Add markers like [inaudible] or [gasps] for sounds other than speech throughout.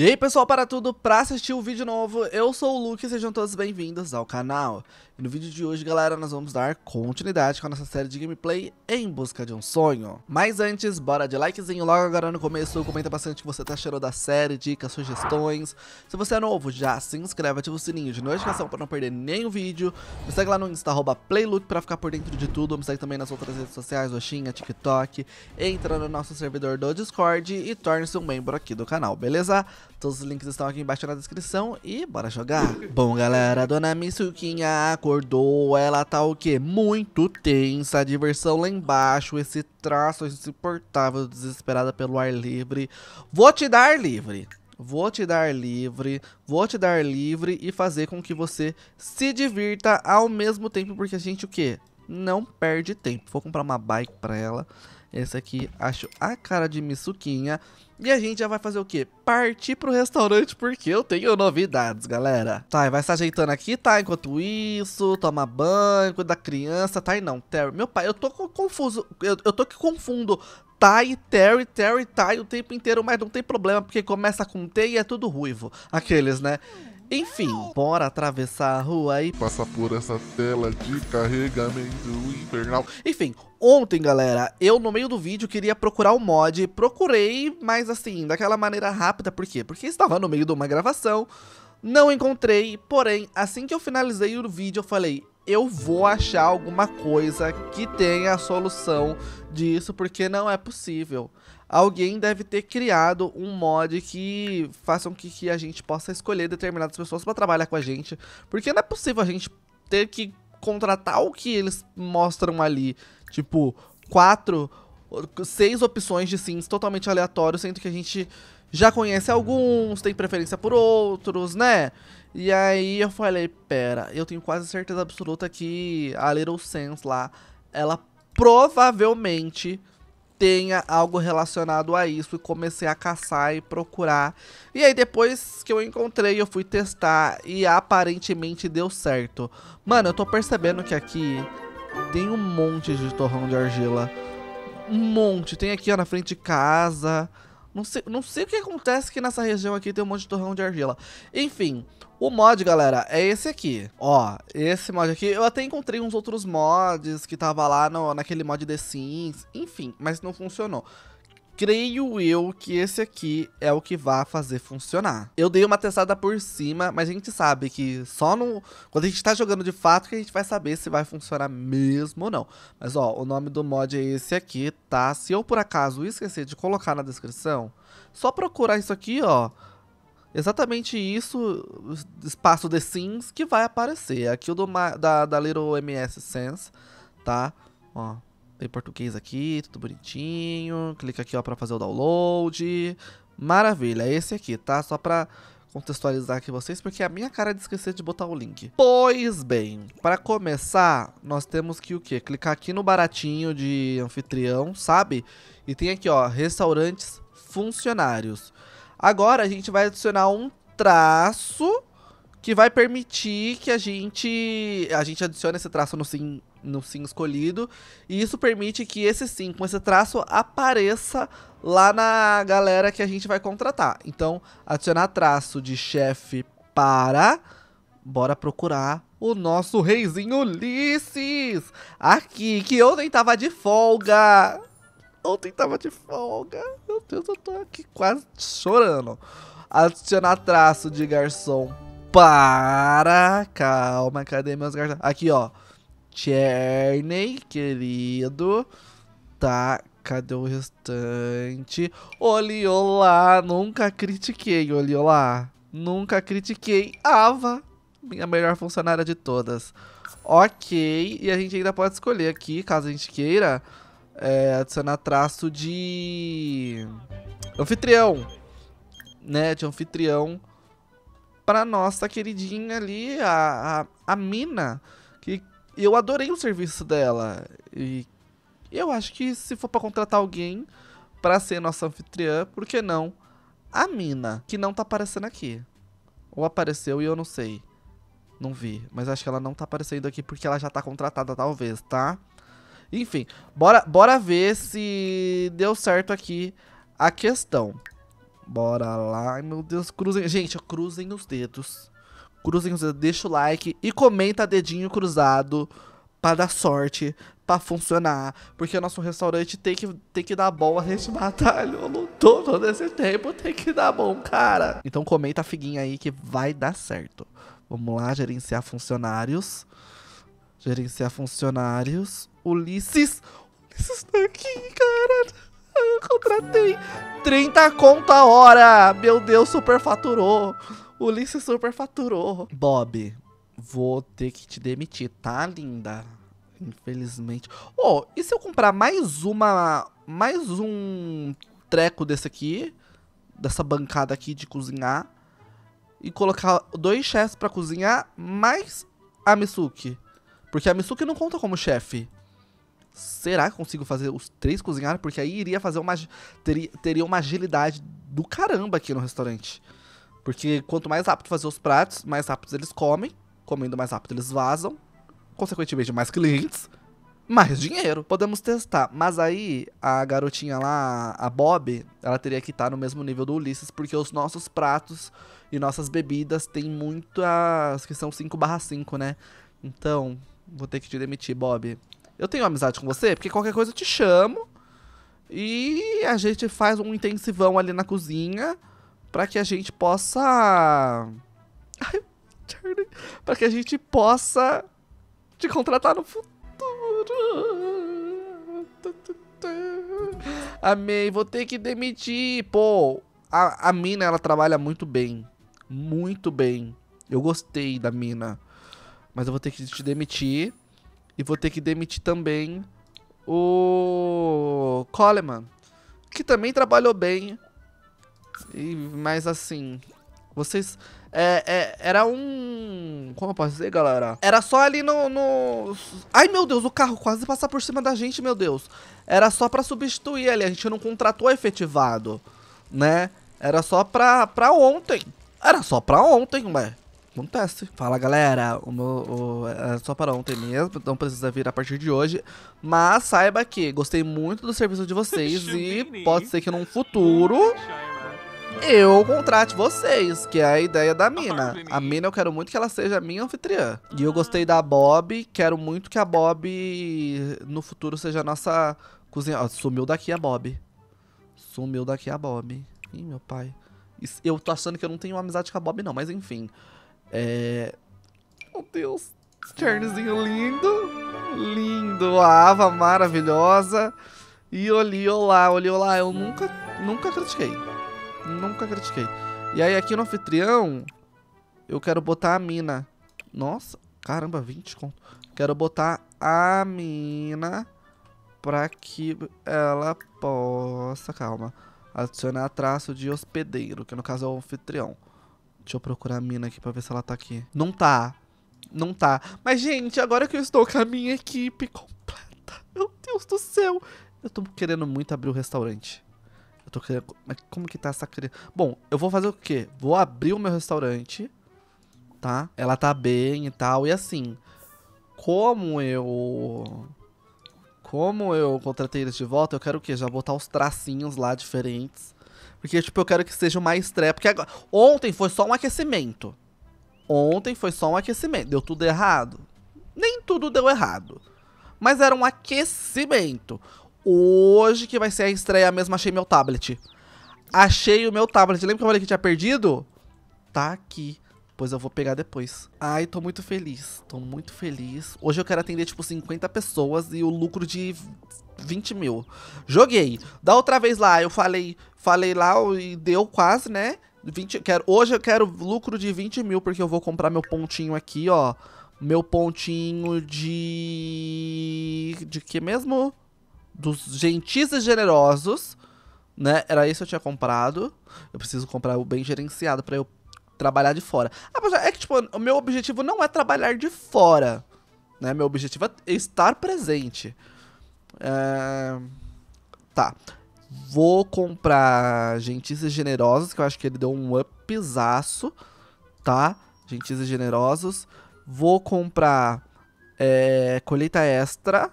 E aí pessoal, para tudo, para assistir o um vídeo novo, eu sou o Luke e sejam todos bem-vindos ao canal. E no vídeo de hoje, galera, nós vamos dar continuidade com a nossa série de gameplay em busca de um sonho. Mas antes, bora de likezinho logo agora no começo, comenta bastante o que você tá achando da série, dicas, sugestões. Se você é novo, já se inscreve, ativa o sininho de notificação para não perder nenhum vídeo. Me segue lá no Insta, Playluke para ficar por dentro de tudo. Me segue também nas outras redes sociais, Oxinha, TikTok. Entra no nosso servidor do Discord e torne-se um membro aqui do canal, beleza? Todos os links estão aqui embaixo na descrição e bora jogar. Bom, galera, a dona Missuquinha acordou. Ela tá o quê? Muito tensa. A diversão lá embaixo. Esse traço insuportável, desesperada pelo ar livre. Vou te dar livre. Vou te dar livre, vou te dar livre e fazer com que você se divirta ao mesmo tempo, porque a gente o quê? Não perde tempo. Vou comprar uma bike pra ela. Esse aqui acho a cara de Missuquinha. E a gente já vai fazer o quê? Partir pro restaurante porque eu tenho novidades, galera. Tá, vai se ajeitando aqui, tá? Enquanto isso, toma banho, cuida da criança. Tá, e não, Terry. Meu pai, eu tô confuso. Eu, eu tô que confundo Tai, tá Terry, Terry, Tai tá o tempo inteiro, mas não tem problema, porque começa com T e é tudo ruivo. Aqueles, né? Enfim, bora atravessar a rua e passar por essa tela de carregamento infernal. Enfim, ontem, galera, eu no meio do vídeo queria procurar o um mod, procurei, mas assim, daquela maneira rápida, por quê? Porque estava no meio de uma gravação, não encontrei, porém, assim que eu finalizei o vídeo, eu falei, eu vou achar alguma coisa que tenha a solução disso, porque não é possível alguém deve ter criado um mod que faça com que, que a gente possa escolher determinadas pessoas para trabalhar com a gente. Porque não é possível a gente ter que contratar o que eles mostram ali. Tipo, quatro, seis opções de sims totalmente aleatórios, sendo que a gente já conhece alguns, tem preferência por outros, né? E aí eu falei, pera, eu tenho quase certeza absoluta que a Little Sans lá, ela provavelmente tenha algo relacionado a isso e comecei a caçar e procurar. E aí depois que eu encontrei, eu fui testar e aparentemente deu certo. Mano, eu tô percebendo que aqui tem um monte de torrão de argila. Um monte, tem aqui ó, na frente de casa. Não sei, não sei o que acontece que nessa região aqui tem um monte de torrão de argila. Enfim, o mod, galera, é esse aqui. Ó, esse mod aqui. Eu até encontrei uns outros mods que tava lá no, naquele mod The Sims. Enfim, mas não funcionou creio eu que esse aqui é o que vai fazer funcionar. Eu dei uma testada por cima, mas a gente sabe que só no... Quando a gente tá jogando de fato que a gente vai saber se vai funcionar mesmo ou não. Mas ó, o nome do mod é esse aqui, tá? Se eu por acaso esquecer de colocar na descrição, só procurar isso aqui, ó exatamente isso, espaço The Sims, que vai aparecer. Aqui o do, da, da Little MS Sense, tá? Ó, tem português aqui, tudo bonitinho. Clica aqui, ó, pra fazer o download. Maravilha, é esse aqui, tá? Só pra contextualizar aqui vocês, porque é a minha cara de esquecer de botar o link. Pois bem, para começar, nós temos que o quê? Clicar aqui no baratinho de anfitrião, sabe? E tem aqui, ó, restaurantes funcionários. Agora a gente vai adicionar um traço que vai permitir que a gente a gente adicione esse traço no sim no sim escolhido e isso permite que esse sim com esse traço apareça lá na galera que a gente vai contratar. Então, adicionar traço de chefe para bora procurar o nosso reizinho Ulisses aqui que ontem tava de folga. Ontem tava de folga. Meu Deus, eu tô aqui quase chorando. Adicionar traço de garçom para. Calma, cadê meus garçons? Aqui, ó. Cherney, querido. Tá, cadê o restante? Oliolá, nunca critiquei, Oliolá. Nunca critiquei. Ava, minha melhor funcionária de todas. Ok, e a gente ainda pode escolher aqui, caso a gente queira, é, adicionar traço de anfitrião, né? De anfitrião para nossa queridinha ali, a, a, a Mina, que eu adorei o serviço dela. E eu acho que se for para contratar alguém para ser nossa anfitriã, por que não a Mina, que não tá aparecendo aqui. Ou apareceu e eu não sei. Não vi, mas acho que ela não tá aparecendo aqui porque ela já tá contratada, talvez, tá? Enfim, bora, bora ver se deu certo aqui a questão. Bora lá. Ai, meu Deus, cruzem. Gente, cruzem os dedos. Cruzem os dedos, deixa o like e comenta dedinho cruzado pra dar sorte, pra funcionar. Porque o nosso restaurante tem que, tem que dar bom a gente [laughs] batalha. Eu não tô todo esse tempo, tem que dar bom, cara. Então comenta a figuinha aí que vai dar certo. Vamos lá, gerenciar funcionários. Gerenciar funcionários. Ulisses. Ulisses tá aqui, cara. Eu contratei 30 conto a hora. Meu Deus, superfaturou. Ulisses superfaturou. Bob, vou ter que te demitir, tá, linda? Infelizmente. Oh, e se eu comprar mais uma. Mais um treco desse aqui? Dessa bancada aqui de cozinhar. E colocar dois chefes para cozinhar, mais a Misuki. Porque a Misuki não conta como chefe será que consigo fazer os três cozinhar? Porque aí iria fazer uma. Teria, teria uma agilidade do caramba aqui no restaurante. Porque quanto mais rápido fazer os pratos, mais rápido eles comem. Comendo mais rápido eles vazam. Consequentemente, mais clientes. Mais dinheiro. Podemos testar. Mas aí, a garotinha lá, a Bob, ela teria que estar no mesmo nível do Ulisses, porque os nossos pratos e nossas bebidas têm muitas. que são 5 5, né? Então, vou ter que te demitir, Bob. Eu tenho amizade com você, porque qualquer coisa eu te chamo e a gente faz um intensivão ali na cozinha para que a gente possa. [laughs] para que a gente possa te contratar no futuro. Amei, vou ter que demitir. Pô, a, a mina ela trabalha muito bem. Muito bem. Eu gostei da mina. Mas eu vou ter que te demitir e vou ter que demitir também o Coleman, que também trabalhou bem. E, mas assim, vocês... É, é, era um... Como eu posso dizer, galera? Era só ali no, no, Ai, meu Deus, o carro quase passar por cima da gente, meu Deus. Era só pra substituir ali, a gente não contratou efetivado, né? Era só pra, pra ontem. Era só pra ontem, ué acontece. Fala, galera, o meu, o, é só para ontem mesmo, então precisa vir a partir de hoje. Mas saiba que gostei muito do serviço de vocês e pode ser que num futuro eu contrate vocês, que é a ideia da Mina. A Mina eu quero muito que ela seja minha anfitriã. E eu gostei da Bob, quero muito que a Bob no futuro seja a nossa cozinha. Ó, sumiu daqui a Bob. Sumiu daqui a Bob. Ih, meu pai. Eu tô achando que eu não tenho amizade com a Bob, não, mas enfim. É. Meu Deus, Charlesinho lindo. Lindo, a ava maravilhosa. E Oliolá, olá. eu nunca, nunca critiquei. Nunca critiquei. E aí aqui no anfitrião, eu quero botar a mina. Nossa, caramba, 20 conto. Quero botar a mina para que ela possa, calma, adicionar traço de hospedeiro, que no caso é o anfitrião. Deixa eu procurar a mina aqui pra ver se ela tá aqui. Não tá. Não tá. Mas, gente, agora que eu estou com a minha equipe completa. Meu Deus do céu. Eu tô querendo muito abrir o restaurante. Eu tô querendo... Mas como que tá essa criança? Bom, eu vou fazer o quê? Vou abrir o meu restaurante, tá? Ela tá bem e tal. E assim, como eu... Como eu contratei eles de volta, eu quero o quê? Já botar os tracinhos lá diferentes porque, tipo, eu quero que seja uma estreia. Porque agora... ontem foi só um aquecimento. Ontem foi só um aquecimento. Deu tudo errado? Nem tudo deu errado. Mas era um aquecimento. Hoje que vai ser a estreia mesmo, achei meu tablet. Achei o meu tablet. Lembra que eu falei que tinha perdido? Tá aqui pois eu vou pegar depois. Ai, tô muito feliz, tô muito feliz. Hoje eu quero atender, tipo, 50 pessoas e o lucro de 20 mil. Joguei. Da outra vez lá, eu falei, falei lá e deu quase, né? 20, quero, hoje eu quero lucro de 20 mil, porque eu vou comprar meu pontinho aqui, ó. Meu pontinho de... De que mesmo? Dos gentis e generosos, né? Era isso que eu tinha comprado. Eu preciso comprar o bem gerenciado para eu trabalhar de fora. Ah, é que, tipo, o meu objetivo não é trabalhar de fora, né? Meu objetivo é estar presente. É... Tá. Vou comprar Gentis e Generosos, que eu acho que ele deu um upzaço, tá? Gentis e Generosos. Vou comprar é, Colheita Extra,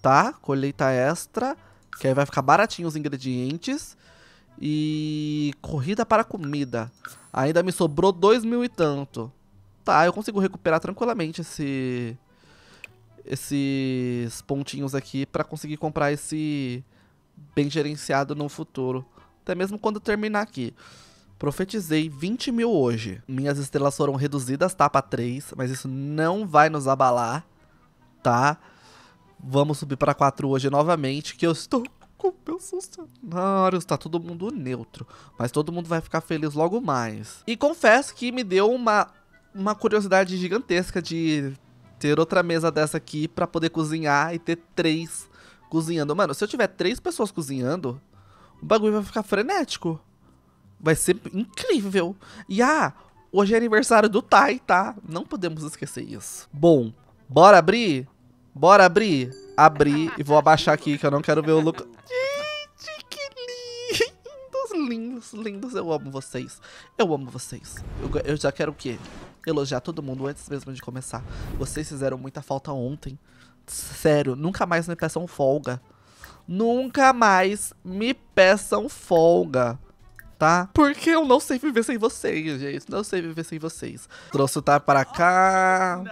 tá? Colheita Extra, que aí vai ficar baratinho os ingredientes. E corrida para comida. Ainda me sobrou dois mil e tanto. Tá, eu consigo recuperar tranquilamente esse, esses pontinhos aqui para conseguir comprar esse bem gerenciado no futuro. Até mesmo quando terminar aqui. Profetizei 20 mil hoje. Minhas estrelas foram reduzidas, tá? Pra 3, mas isso não vai nos abalar, tá? Vamos subir pra 4 hoje novamente, que eu estou Compensacionários, tá todo mundo neutro. Mas todo mundo vai ficar feliz logo mais. E confesso que me deu uma, uma curiosidade gigantesca de ter outra mesa dessa aqui pra poder cozinhar e ter três cozinhando. Mano, se eu tiver três pessoas cozinhando, o bagulho vai ficar frenético. Vai ser incrível. E ah, hoje é aniversário do Tai, tá? Não podemos esquecer isso. Bom, bora abrir? Bora abrir? abrir e vou abaixar aqui, que eu não quero ver o Lucas. Gente, que lindos, lindos, lindos. Eu amo vocês. Eu amo vocês. Eu, eu já quero o quê? Elogiar todo mundo antes mesmo de começar. Vocês fizeram muita falta ontem. Sério, nunca mais me peçam folga. Nunca mais me peçam folga tá? Porque eu não sei viver sem vocês, gente. Não sei viver sem vocês. Trouxe o tá pra cá.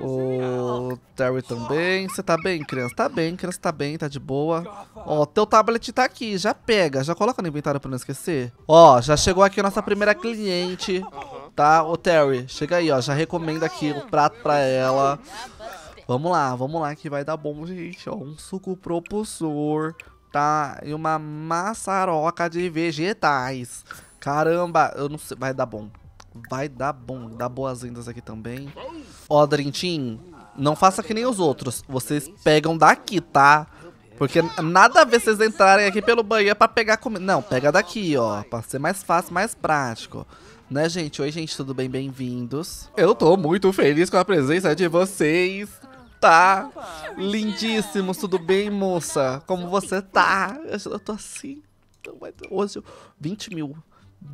O Terry também. Você tá bem, criança? Tá bem, criança, tá bem, tá de boa. Ó, teu tablet tá aqui, já pega, já coloca no inventário pra não esquecer. Ó, já chegou aqui a nossa primeira cliente, tá? O Terry, chega aí, ó, já recomenda aqui o prato pra ela. Vamos lá, vamos lá que vai dar bom, gente, ó. Um suco propulsor, tá? E uma maçaroca de vegetais. Caramba, eu não sei, vai dar bom vai dar bom, dar boas-vindas aqui também. Ó, Drintim, não faça que nem os outros. Vocês pegam daqui, tá? Porque nada a ver vocês entrarem aqui pelo banheiro pra pegar comida. Não, pega daqui, ó. Pra ser mais fácil, mais prático. Né, gente? Oi, gente, tudo bem? Bem-vindos. Eu tô muito feliz com a presença de vocês. Tá? Lindíssimos, tudo bem, moça? Como você tá? Eu tô assim. Hoje, 20 mil.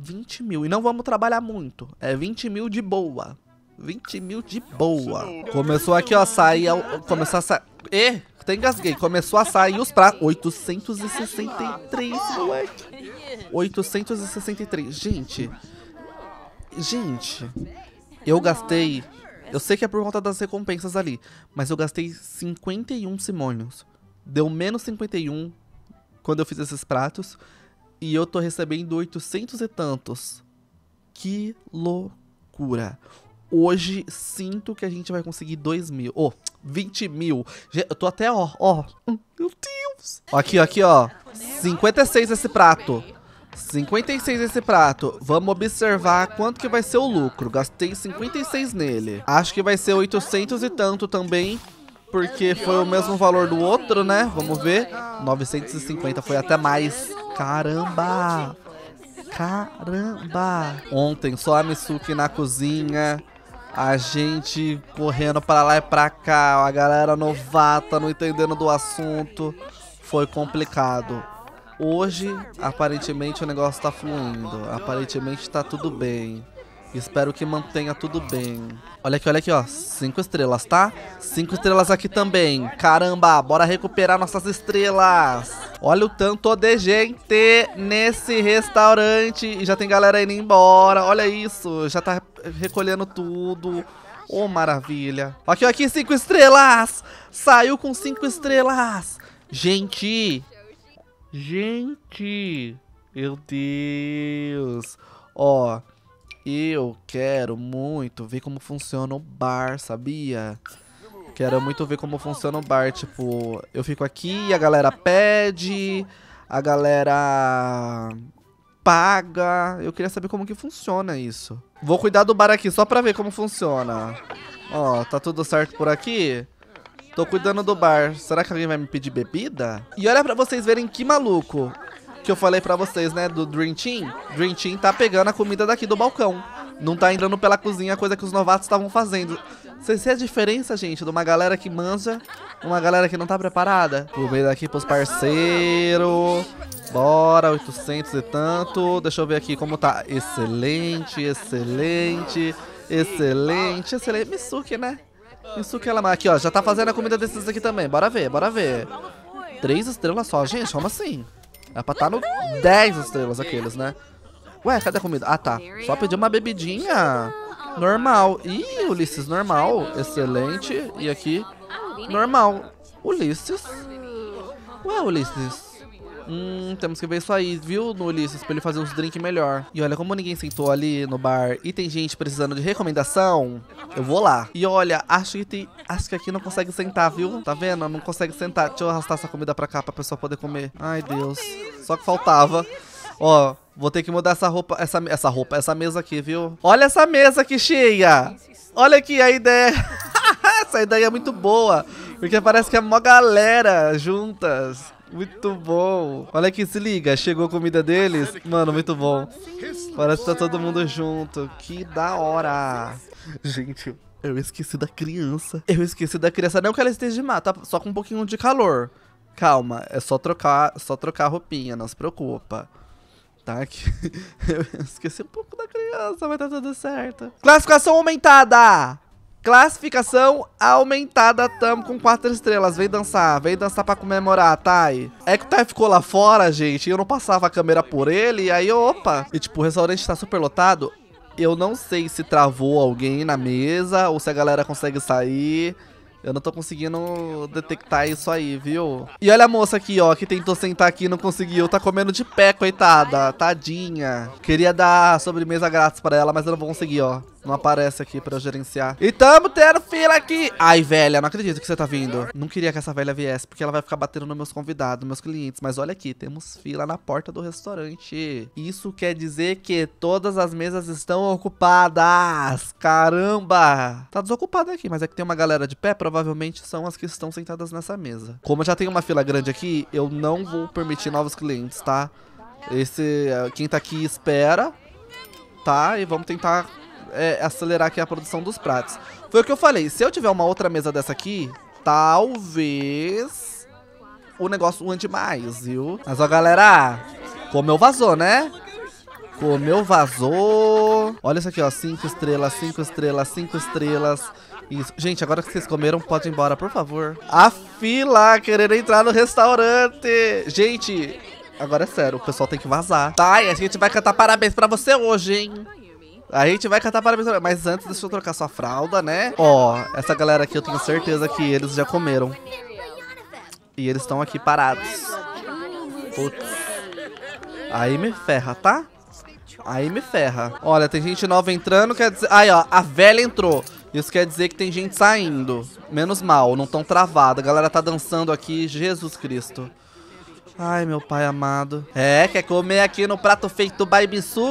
20 mil. E não vamos trabalhar muito. É 20 mil de boa. 20 mil de boa. Começou aqui, ó, sair... Começou a sair... E, tem engasguei. Começou a sair os pratos. 863, moleque. 863. Gente... Gente... Eu gastei... Eu sei que é por conta das recompensas ali. Mas eu gastei 51 simônios. Deu menos 51 quando eu fiz esses pratos. E eu tô recebendo 800 e tantos. Que loucura. Hoje sinto que a gente vai conseguir 2 mil. Ô, oh, 20 mil. Eu tô até, ó, ó. Meu Deus. Aqui, aqui, ó. 56 esse prato. 56 esse prato. Vamos observar quanto que vai ser o lucro. Gastei 56 nele. Acho que vai ser 800 e tanto também porque foi o mesmo valor do outro, né? Vamos ver. 950 foi até mais. Caramba! Caramba! Ontem, só a Misuki na cozinha, a gente correndo para lá e pra cá, a galera novata, não entendendo do assunto. Foi complicado. Hoje, aparentemente, o negócio tá fluindo. Aparentemente tá tudo bem. Espero que mantenha tudo bem. Olha aqui, olha aqui, ó. Cinco estrelas, tá? Cinco estrelas aqui também. Caramba, bora recuperar nossas estrelas. Olha o tanto de gente nesse restaurante. E já tem galera indo embora. Olha isso, já tá recolhendo tudo. Oh, maravilha. Aqui, aqui, cinco estrelas. Saiu com cinco estrelas. Gente. Gente. Meu Deus. Ó. Eu quero muito ver como funciona o bar, sabia? Quero muito ver como funciona o bar. Tipo, eu fico aqui, a galera pede, a galera paga. Eu queria saber como que funciona isso. Vou cuidar do bar aqui só pra ver como funciona. Ó, tá tudo certo por aqui? Tô cuidando do bar. Será que alguém vai me pedir bebida? E olha pra vocês verem que maluco que eu falei pra vocês, né, do Dream Team, Dream Team tá pegando a comida daqui do balcão. Não tá entrando pela cozinha, coisa que os novatos estavam fazendo. Você é a diferença, gente, de uma galera que manja, uma galera que não tá preparada. vou ver aqui pros parceiros. Bora, 800 e tanto. Deixa eu ver aqui como tá. Excelente, excelente, excelente, excelente. Misuki, né? Misuki ela Aqui, ó, já tá fazendo a comida desses aqui também. Bora ver, bora ver. Três estrelas só, gente, como assim? Era é pra estar tá no 10 estrelas aqueles, né? Ué, cadê a comida? Ah, tá. Só pedi uma bebidinha. Normal. Ih, Ulisses, normal. Excelente. E aqui, normal. Ulisses. Ué, Ulisses. Hum, temos que ver isso aí, viu, no Ulisses, pra ele fazer uns drinks melhor. E olha, como ninguém sentou ali no bar e tem gente precisando de recomendação, eu vou lá. E olha, acho que tem, acho que aqui não consegue sentar, viu? Tá vendo? Não consegue sentar. Deixa eu arrastar essa comida pra cá pra pessoa poder comer. Ai, Deus. Só que faltava. Ó, vou ter que mudar essa roupa, essa, essa roupa, essa mesa aqui, viu? Olha essa mesa aqui cheia! Olha aqui a ideia. [laughs] essa ideia é muito boa. Porque parece que é mó galera juntas. Muito bom. Olha aqui, se liga. Chegou a comida deles. Mano, muito bom. Parece que tá todo mundo junto. Que da hora. Gente, eu esqueci da criança. Eu esqueci da criança. Não que ela esteja de má, tá? Só com um pouquinho de calor. Calma, é só trocar, só trocar a roupinha, não se preocupa. Tá? Que [laughs] eu esqueci um pouco da criança, mas tá tudo certo. Classificação aumentada! Classificação aumentada, tamo com quatro estrelas. Vem dançar, vem dançar pra comemorar, Thay. É que o Thay ficou lá fora, gente, e eu não passava a câmera por ele, e aí, opa. E tipo, o restaurante tá super lotado. Eu não sei se travou alguém na mesa ou se a galera consegue sair. Eu não tô conseguindo detectar isso aí, viu? E olha a moça aqui, ó, que tentou sentar aqui e não conseguiu. Tá comendo de pé, coitada. Tadinha. Queria dar sobremesa grátis pra ela, mas eu não vou conseguir, ó não aparece aqui pra eu gerenciar. E tamo tendo fila aqui. Ai, velha, não acredito que você tá vindo. Não queria que essa velha viesse, porque ela vai ficar batendo nos meus convidados, meus clientes. Mas olha aqui, temos fila na porta do restaurante. Isso quer dizer que todas as mesas estão ocupadas. Caramba! Tá desocupada aqui, mas é que tem uma galera de pé, provavelmente são as que estão sentadas nessa mesa. Como já tem uma fila grande aqui, eu não vou permitir novos clientes, tá? Esse, eh, quem tá aqui espera, tá? E vamos tentar é, acelerar aqui a produção dos pratos. Foi o que eu falei, se eu tiver uma outra mesa dessa aqui, talvez o negócio ande mais, viu? Mas ó, galera, comeu vazou, né? Comeu vazou. Olha isso aqui, ó, cinco estrelas, cinco estrelas, cinco estrelas. Isso. Gente, agora que vocês comeram, pode ir embora, por favor. A fila querendo entrar no restaurante. Gente, agora é sério, o pessoal tem que vazar. Tá, e a gente vai cantar parabéns pra você hoje, hein? A gente vai cantar parabéns, mas antes deixa eu trocar sua fralda, né? Ó, essa galera aqui eu tenho certeza que eles já comeram. E eles estão aqui parados. Putz. Aí me ferra, tá? Aí me ferra. Olha, tem gente nova entrando, quer dizer... Aí, ó, a velha entrou. Isso quer dizer que tem gente saindo. Menos mal, não tão travada. A galera tá dançando aqui, Jesus Cristo. Ai, meu pai amado. É, quer comer aqui no prato feito by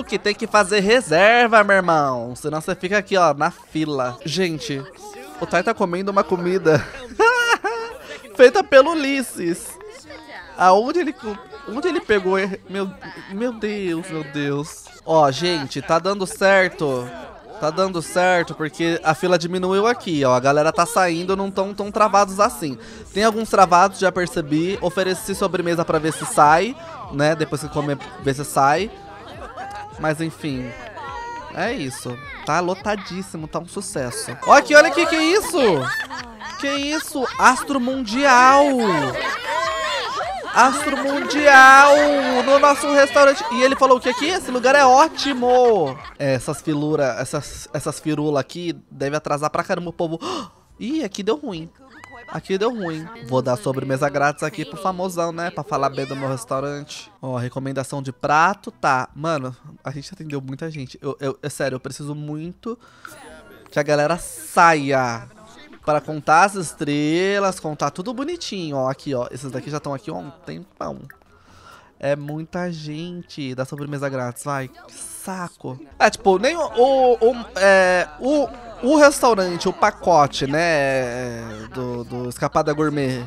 que tem que fazer reserva, meu irmão. Senão você fica aqui, ó, na fila. Gente, o pai tá comendo uma comida [laughs] feita pelo Ulisses. Aonde ele, onde ele pegou? Meu, meu Deus, meu Deus. Ó, gente, tá dando certo. Tá dando certo porque a fila diminuiu aqui, ó. A galera tá saindo, não tão, tão travados assim. Tem alguns travados, já percebi. Ofereci sobremesa pra ver se sai, né? Depois que comer, ver se sai. Mas enfim. É isso. Tá lotadíssimo, tá um sucesso. Olha aqui, olha aqui, que isso? Que isso? Astro Mundial! Astro Mundial no nosso restaurante. E ele falou o que aqui? Esse lugar é ótimo. É, essas filuras, essas, essas firulas aqui devem atrasar pra caramba o povo. [gasps] Ih, aqui deu ruim. Aqui deu ruim. Vou dar sobremesa grátis aqui pro famosão, né? Pra falar bem do meu restaurante. Ó, recomendação de prato, tá. Mano, a gente atendeu muita gente. Eu, eu, é sério, eu preciso muito que a galera saia para contar as estrelas, contar tudo bonitinho, ó, aqui, ó. Esses daqui já estão aqui, há um tempão. É muita gente da sobremesa grátis, vai. Que saco. É, tipo, nem o, o, o, é, o, o restaurante, o pacote, né, do, do Escapada Gourmet,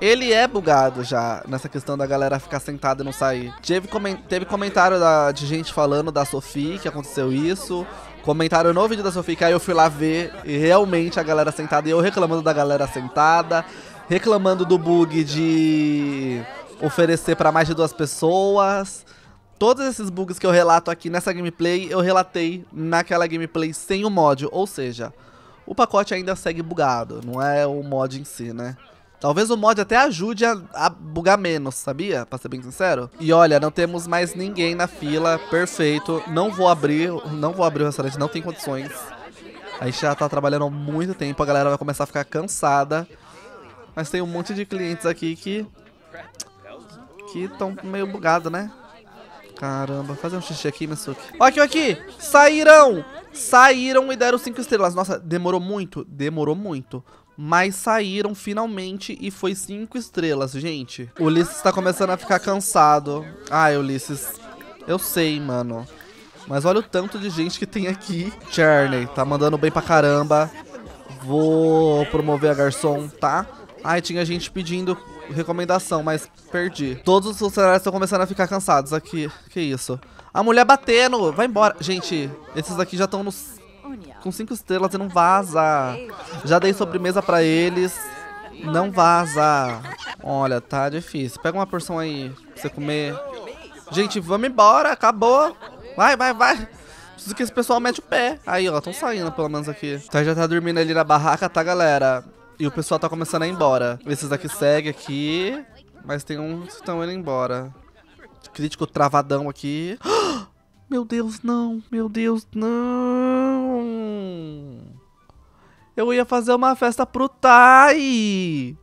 ele é bugado já nessa questão da galera ficar sentada e não sair. Teve, comen teve comentário da, de gente falando da Sophie que aconteceu isso comentaram no vídeo da Sofica, aí eu fui lá ver e realmente a galera sentada, e eu reclamando da galera sentada, reclamando do bug de oferecer para mais de duas pessoas. Todos esses bugs que eu relato aqui nessa gameplay, eu relatei naquela gameplay sem o mod, ou seja, o pacote ainda segue bugado, não é o mod em si, né? Talvez o mod até ajude a, a, bugar menos, sabia? Pra ser bem sincero. E olha, não temos mais ninguém na fila. Perfeito. Não vou abrir, não vou abrir o restaurante, não tem condições. A gente já tá trabalhando há muito tempo, a galera vai começar a ficar cansada. Mas tem um monte de clientes aqui que... Que estão meio bugado, né? Caramba, fazer um xixi aqui, Mitsuki. Aqui, aqui! Saíram! Saíram e deram 5 estrelas. Nossa, demorou muito? Demorou muito mas saíram finalmente e foi cinco estrelas, gente. O Ulisses está começando a ficar cansado. Ai, Ulisses, eu sei, mano. Mas olha o tanto de gente que tem aqui. Charney, tá mandando bem pra caramba. Vou promover a garçom, tá? Ai, tinha gente pedindo recomendação, mas perdi. Todos os funcionários estão começando a ficar cansados aqui. Que isso? A mulher batendo! Vai embora. Gente, esses aqui já estão nos com cinco estrelas e não vaza. Já dei sobremesa pra eles. Não vaza. Olha, tá difícil. Pega uma porção aí pra você comer. Gente, vamos embora. Acabou. Vai, vai, vai. Preciso que esse pessoal mete o pé. Aí, ó, estão saindo pelo menos aqui. Tá, já tá dormindo ali na barraca, tá, galera? E o pessoal tá começando a ir embora. Esses aqui seguem aqui. Mas tem uns que estão indo embora. Crítico travadão aqui. [gasps] Ah! Meu Deus, não. Meu Deus, não. Eu ia fazer uma festa pro Tai.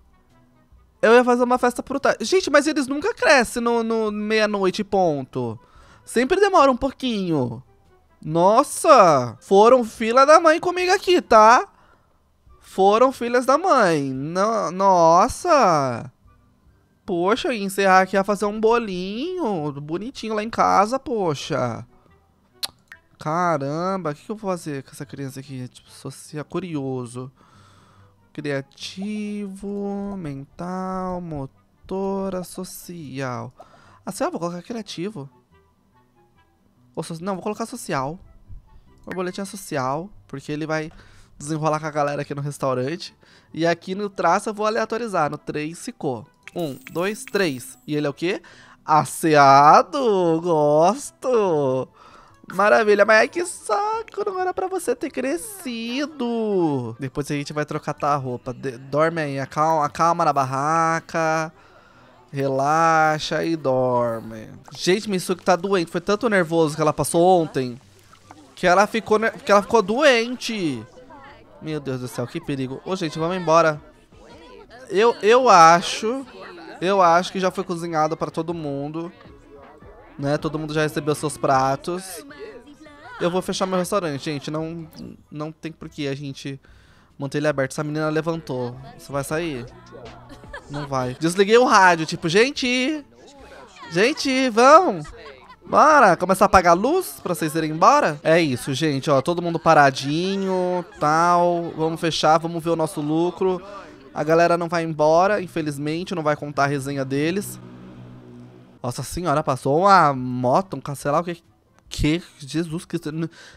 Eu ia fazer uma festa pro Tai. Gente, mas eles nunca crescem no, no meia-noite, ponto. Sempre demora um pouquinho. Nossa! Foram fila da mãe comigo aqui, tá? Foram filhas da mãe. No, nossa! Poxa, eu ia encerrar aqui a fazer um bolinho bonitinho lá em casa, poxa. Caramba, o que, que, eu vou fazer com essa criança aqui? Tipo, social, curioso. Criativo, mental, motora, social. Ah, sei lá, vou colocar criativo. Ou so... Não, vou colocar social. O boletim é social, porque ele vai desenrolar com a galera aqui no restaurante. E aqui no traço eu vou aleatorizar. No 3 ficou. 1, 2, 3. E ele é o quê? Aceado! Gosto! Maravilha, mas ai que saco, não era pra você ter crescido. Depois a gente vai trocar tá, a roupa. De dorme aí, acalma, acalma na barraca. Relaxa e dorme. Gente, Misuki tá doente. Foi tanto nervoso que ela passou ontem que ela ficou, que ela ficou doente. Meu Deus do céu, que perigo. Ô, gente, vamos embora. Eu, eu acho, eu acho que já foi cozinhado pra todo mundo né? Todo mundo já recebeu seus pratos. Eu vou fechar meu restaurante, gente. Não, não tem por que a gente manter ele aberto. Essa menina levantou. Você vai sair? Não vai. Desliguei o rádio, tipo, gente! Gente, vão! Bora! Começar a apagar a luz pra vocês irem embora? É isso, gente, ó. Todo mundo paradinho, tal. Vamos fechar, vamos ver o nosso lucro. A galera não vai embora, infelizmente. Não vai contar a resenha deles. Nossa senhora, passou uma moto, um cancelar, o que que? Jesus Cristo.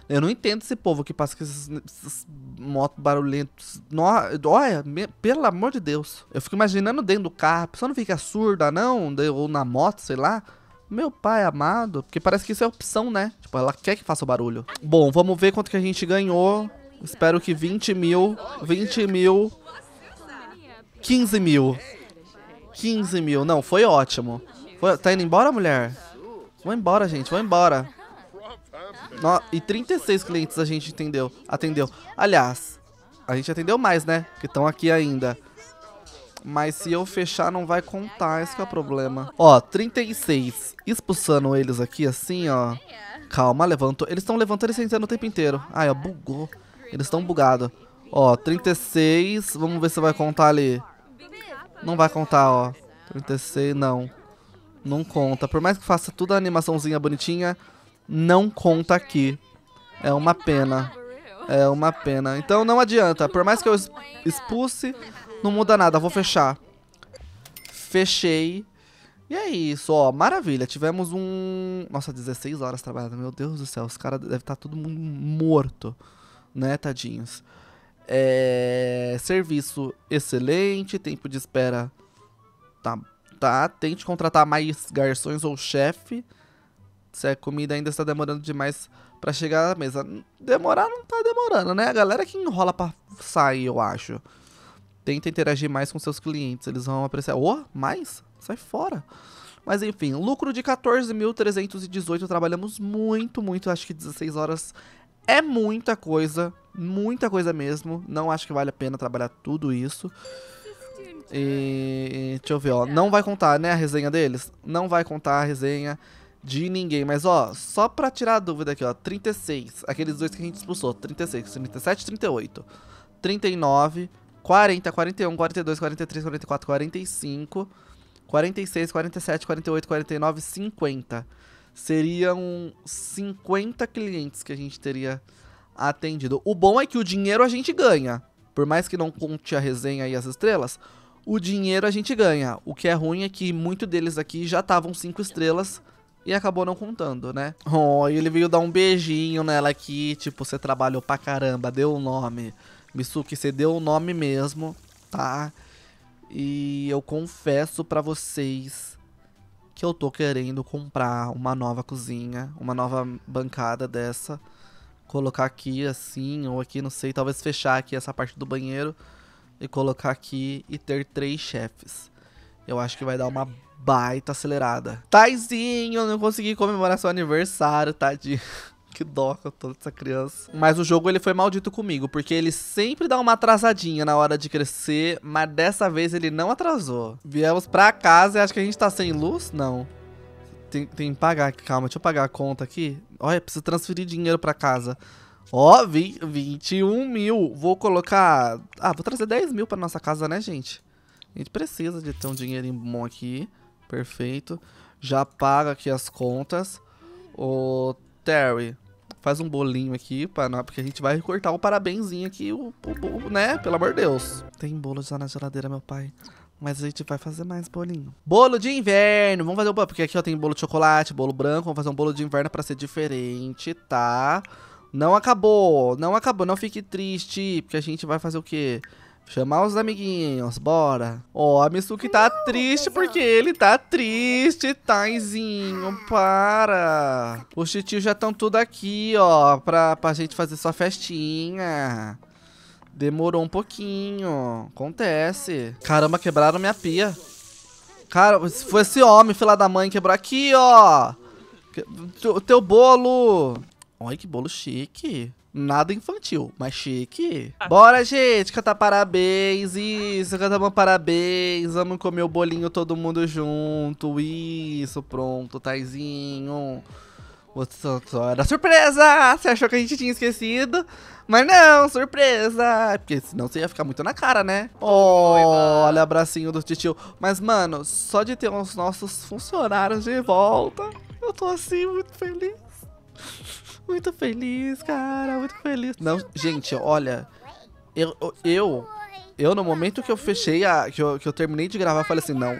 Eu não entendo esse povo que passa com essas, essas motos barulhentas. olha, me, pelo amor de Deus. Eu fico imaginando dentro do carro. A pessoa não fica surda, não? Ou na moto, sei lá. Meu pai amado. Porque parece que isso é opção, né? Tipo, ela quer que faça o barulho. Bom, vamos ver quanto que a gente ganhou. Espero que 20 mil. 20 mil. 15 mil. 15 mil. Não, foi ótimo. Tá indo embora, mulher? Vou embora, gente. Vou embora. No, e 36 clientes a gente entendeu, atendeu. Aliás, a gente atendeu mais, né? Que estão aqui ainda. Mas se eu fechar, não vai contar. Esse é o problema. Ó, 36. Expulsando eles aqui, assim, ó. Calma, levanto. Eles estão levantando e sentando o tempo inteiro. Ai, ó, bugou. Eles estão bugados. Ó, 36. Vamos ver se vai contar ali. Não vai contar, ó. 36, não. Não conta. Por mais que faça toda a animaçãozinha bonitinha, não conta aqui. É uma pena. É uma pena. Então não adianta. Por mais que eu expulse, não muda nada. Vou fechar. Fechei. E é isso, ó. Maravilha. Tivemos um... Nossa, 16 horas trabalhando. Meu Deus do céu. Os caras devem estar tá todo mundo morto. Né, tadinhos. É... Serviço excelente. Tempo de espera tá tá? Tente contratar mais garçons ou chefe. Se a comida ainda está demorando demais para chegar à mesa. Demorar não tá demorando, né? A galera que enrola para sair, eu acho. Tenta interagir mais com seus clientes. Eles vão apreciar. Oh, mais? Sai fora. Mas enfim, lucro de 14.318. Trabalhamos muito, muito. Acho que 16 horas é muita coisa. Muita coisa mesmo. Não acho que vale a pena trabalhar tudo isso. E deixa eu ver, ó. É. Não vai contar, né, a resenha deles? Não vai contar a resenha de ninguém. Mas, ó, só pra tirar a dúvida aqui, ó. 36. Aqueles dois que a gente expulsou. 36, 37, 38. 39, 40, 41, 42, 43, 44, 45, 46, 47, 48, 49, 50. Seriam 50 clientes que a gente teria atendido. O bom é que o dinheiro a gente ganha. Por mais que não conte a resenha e as estrelas, o dinheiro a gente ganha. O que é ruim é que muito deles aqui já estavam cinco estrelas e acabou não contando, né? Oh, e ele veio dar um beijinho nela aqui, tipo, você trabalhou pra caramba, deu o um nome. Misuki, você deu o um nome mesmo, tá? E eu confesso para vocês que eu tô querendo comprar uma nova cozinha, uma nova bancada dessa. Colocar aqui assim, ou aqui, não sei, talvez fechar aqui essa parte do banheiro e colocar aqui e ter três chefes. Eu acho que vai dar uma baita acelerada. Taizinho, não consegui comemorar seu aniversário, tadinho. [laughs] Que dó com toda essa criança. Mas o jogo ele foi maldito comigo, porque ele sempre dá uma atrasadinha na hora de crescer, mas dessa vez ele não atrasou. Viemos pra casa e acho que a gente tá sem luz? Não. Tem, tem que pagar, calma, deixa eu pagar a conta aqui. Olha, preciso transferir dinheiro pra casa. Ó, oh, 21 mil. Vou colocar... Ah, vou trazer 10 mil pra nossa casa, né, gente? A gente precisa de ter um dinheirinho bom aqui. Perfeito. Já paga aqui as contas. Ô, Terry, faz um bolinho aqui, pra, nós, porque a gente vai cortar o parabenzinho aqui, o, o, o, né? Pelo amor de Deus. Tem bolo já na geladeira, meu pai. Mas a gente vai fazer mais bolinho. Bolo de inverno. Vamos fazer o bolo. Porque aqui ó, tem bolo de chocolate, bolo branco. Vamos fazer um bolo de inverno pra ser diferente, tá? Tá? Não acabou, não acabou, não fique triste, porque a gente vai fazer o quê? Chamar os amiguinhos, bora. Ó, oh, a Mitsuki tá não, triste porque ele tá triste, Taizinho, para. Os titios já estão tudo aqui, ó, pra, pra gente fazer sua festinha. Demorou um pouquinho, acontece. Caramba, quebraram minha pia. Cara, foi esse homem, filha da mãe, quebrou aqui, ó. O teu bolo. Olha que bolo chique. Nada infantil, mas chique. Ah. Bora, gente, cantar parabéns. Isso, cantamos parabéns. Vamos comer o bolinho todo mundo junto. Isso, pronto, Taizinho. era surpresa! Você achou que a gente tinha esquecido? Mas não, surpresa! Porque senão você ia ficar muito na cara, né? Oh, olha o abracinho do titio. Mas, mano, só de ter os nossos funcionários de volta, eu tô assim muito feliz. Muito feliz, cara, muito feliz. Não, gente, olha, eu, eu, eu no momento que eu fechei, a, que, eu, que eu terminei de gravar, falei assim, não,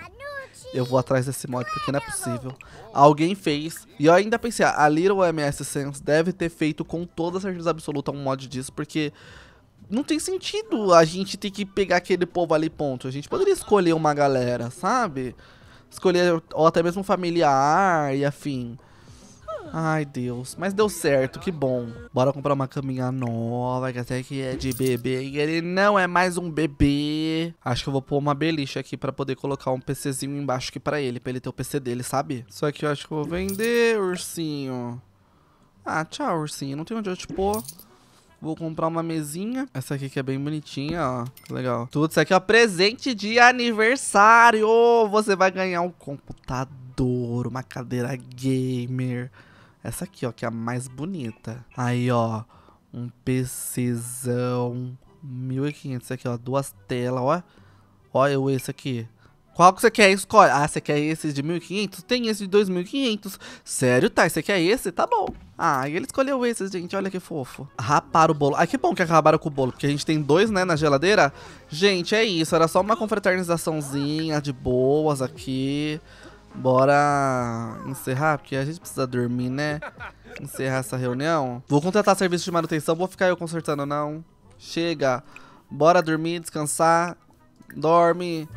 eu vou atrás desse mod, porque não é possível. Alguém fez. E eu ainda pensei, ah, a Little MS Sense deve ter feito com toda certeza absoluta um mod disso, porque não tem sentido a gente ter que pegar aquele povo ali, ponto. A gente poderia escolher uma galera, sabe? Escolher, ou até mesmo um familiar e afim. Ai, Deus. Mas deu certo, que bom. Bora comprar uma caminha nova, que até que é de bebê. E ele não é mais um bebê. Acho que eu vou pôr uma beliche aqui pra poder colocar um PCzinho embaixo aqui pra ele. Pra ele ter o PC dele, sabe? Só que eu acho que eu vou vender, ursinho. Ah, tchau, ursinho. Não tem onde eu te pôr. Vou comprar uma mesinha. Essa aqui que é bem bonitinha, ó. Que legal. Tudo isso aqui, é Presente de aniversário. Você vai ganhar um computador, uma cadeira gamer essa aqui, ó, que é a mais bonita. Aí, ó, um PCzão 1500 aqui, ó, duas telas, ó. Olha eu esse aqui. Qual que você quer? Escolhe. Ah, você quer esse de 1500? Tem esse de 2500. Sério, tá? Você quer esse? Tá bom. Ah, e ele escolheu esse, gente. Olha que fofo. Raparam o bolo. Ai, ah, que bom que acabaram com o bolo, porque a gente tem dois, né, na geladeira. Gente, é isso. Era só uma confraternizaçãozinha de boas aqui. Bora encerrar, porque a gente precisa dormir, né? Encerrar essa reunião. Vou contratar serviço de manutenção, vou ficar eu consertando, não. Chega. Bora dormir, descansar. Dorme.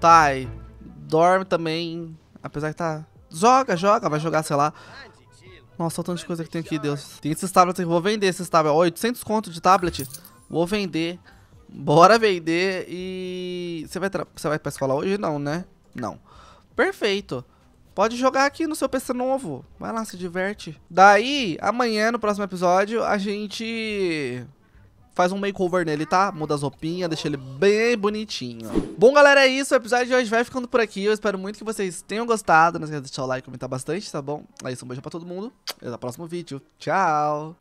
Tai. Dorme também. Apesar que tá... Joga, joga. Vai jogar, sei lá. Nossa, olha tanto de coisa que tem aqui, Deus. Tem esses tablets aqui. Vou vender esses tablets. 800 conto de tablet. Vou vender. Bora vender e... Você vai, tra... Você vai pra escola hoje? Não, né? Não. Perfeito. Pode jogar aqui no seu PC novo. Vai lá, se diverte. Daí, amanhã, no próximo episódio, a gente faz um makeover nele, tá? Muda as roupinhas, deixa ele bem bonitinho. Bom, galera, é isso. O episódio de hoje vai ficando por aqui. Eu espero muito que vocês tenham gostado. Não esqueça de deixar o like e comentar bastante, tá bom? É isso, um beijo pra todo mundo. Até o próximo vídeo. Tchau!